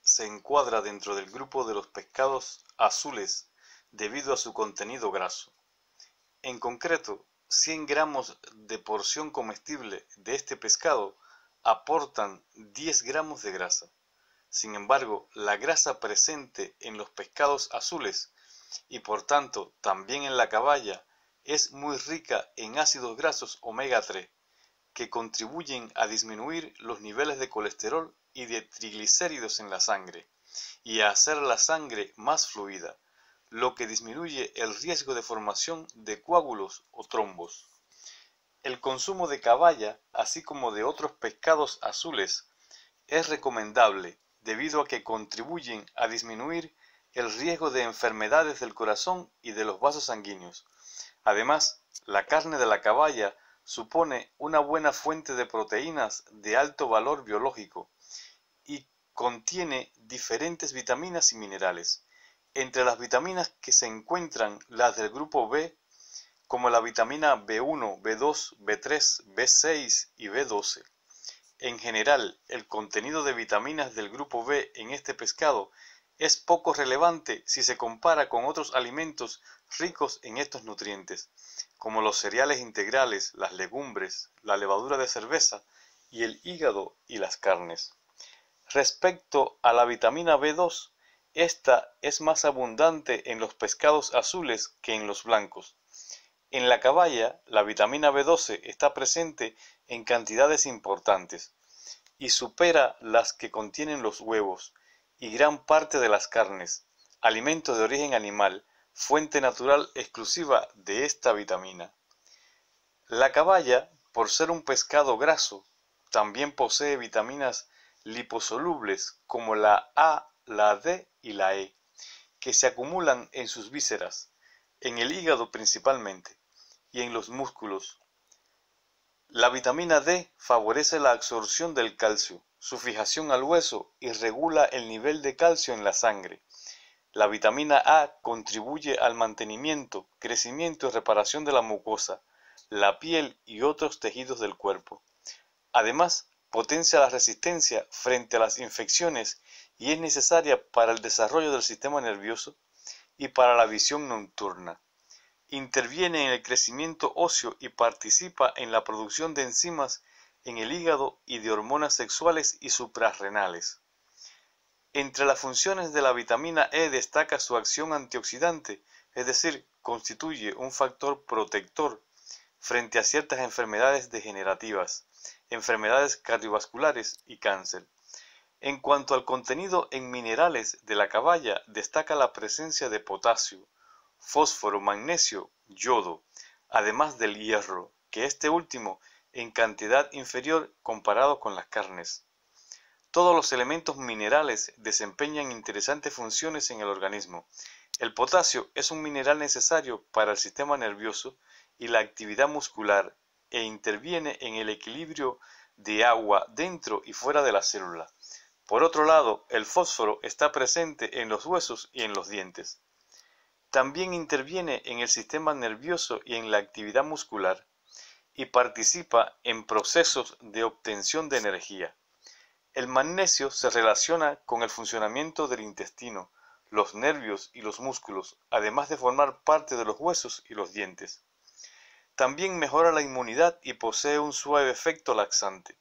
se encuadra dentro del grupo de los pescados azules debido a su contenido graso. En concreto, 100 gramos de porción comestible de este pescado aportan 10 gramos de grasa. Sin embargo, la grasa presente en los pescados azules y por tanto también en la caballa es muy rica en ácidos grasos omega 3 que contribuyen a disminuir los niveles de colesterol y de triglicéridos en la sangre, y a hacer la sangre más fluida, lo que disminuye el riesgo de formación de coágulos o trombos. El consumo de caballa, así como de otros pescados azules, es recomendable debido a que contribuyen a disminuir el riesgo de enfermedades del corazón y de los vasos sanguíneos. Además, la carne de la caballa supone una buena fuente de proteínas de alto valor biológico, Contiene diferentes vitaminas y minerales, entre las vitaminas que se encuentran las del grupo B, como la vitamina B1, B2, B3, B6 y B12. En general, el contenido de vitaminas del grupo B en este pescado es poco relevante si se compara con otros alimentos ricos en estos nutrientes, como los cereales integrales, las legumbres, la levadura de cerveza y el hígado y las carnes. Respecto a la vitamina B2, esta es más abundante en los pescados azules que en los blancos. En la caballa, la vitamina B12 está presente en cantidades importantes y supera las que contienen los huevos y gran parte de las carnes, alimento de origen animal, fuente natural exclusiva de esta vitamina. La caballa, por ser un pescado graso, también posee vitaminas liposolubles como la A, la D y la E, que se acumulan en sus vísceras, en el hígado principalmente, y en los músculos. La vitamina D favorece la absorción del calcio, su fijación al hueso y regula el nivel de calcio en la sangre. La vitamina A contribuye al mantenimiento, crecimiento y reparación de la mucosa, la piel y otros tejidos del cuerpo. Además, potencia la resistencia frente a las infecciones y es necesaria para el desarrollo del sistema nervioso y para la visión nocturna. Interviene en el crecimiento óseo y participa en la producción de enzimas en el hígado y de hormonas sexuales y suprarrenales. Entre las funciones de la vitamina E destaca su acción antioxidante, es decir, constituye un factor protector frente a ciertas enfermedades degenerativas enfermedades cardiovasculares y cáncer. En cuanto al contenido en minerales de la caballa, destaca la presencia de potasio, fósforo, magnesio, yodo, además del hierro, que este último en cantidad inferior comparado con las carnes. Todos los elementos minerales desempeñan interesantes funciones en el organismo. El potasio es un mineral necesario para el sistema nervioso y la actividad muscular, e interviene en el equilibrio de agua dentro y fuera de la célula. Por otro lado, el fósforo está presente en los huesos y en los dientes. También interviene en el sistema nervioso y en la actividad muscular y participa en procesos de obtención de energía. El magnesio se relaciona con el funcionamiento del intestino, los nervios y los músculos, además de formar parte de los huesos y los dientes. También mejora la inmunidad y posee un suave efecto laxante.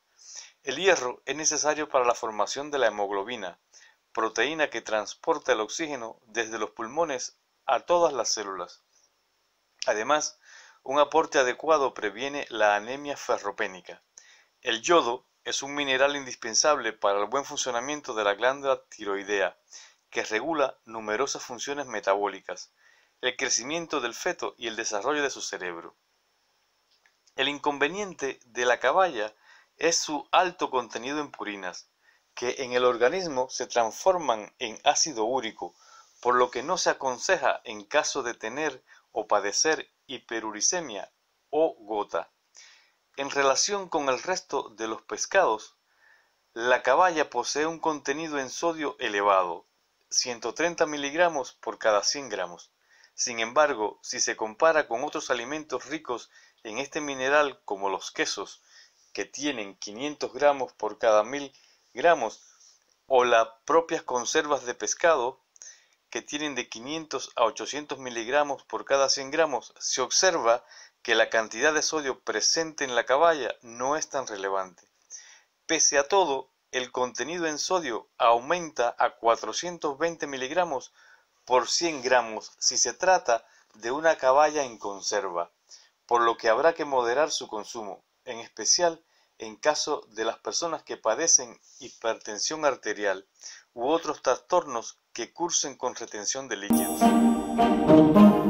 El hierro es necesario para la formación de la hemoglobina, proteína que transporta el oxígeno desde los pulmones a todas las células. Además, un aporte adecuado previene la anemia ferropénica. El yodo es un mineral indispensable para el buen funcionamiento de la glándula tiroidea, que regula numerosas funciones metabólicas, el crecimiento del feto y el desarrollo de su cerebro. El inconveniente de la caballa es su alto contenido en purinas, que en el organismo se transforman en ácido úrico, por lo que no se aconseja en caso de tener o padecer hiperuricemia o gota. En relación con el resto de los pescados, la caballa posee un contenido en sodio elevado, 130 miligramos por cada 100 gramos. Sin embargo, si se compara con otros alimentos ricos en este mineral, como los quesos, que tienen 500 gramos por cada 1000 gramos, o las propias conservas de pescado, que tienen de 500 a 800 miligramos por cada 100 gramos, se observa que la cantidad de sodio presente en la caballa no es tan relevante. Pese a todo, el contenido en sodio aumenta a 420 miligramos por 100 gramos si se trata de una caballa en conserva por lo que habrá que moderar su consumo, en especial en caso de las personas que padecen hipertensión arterial u otros trastornos que cursen con retención de líquidos.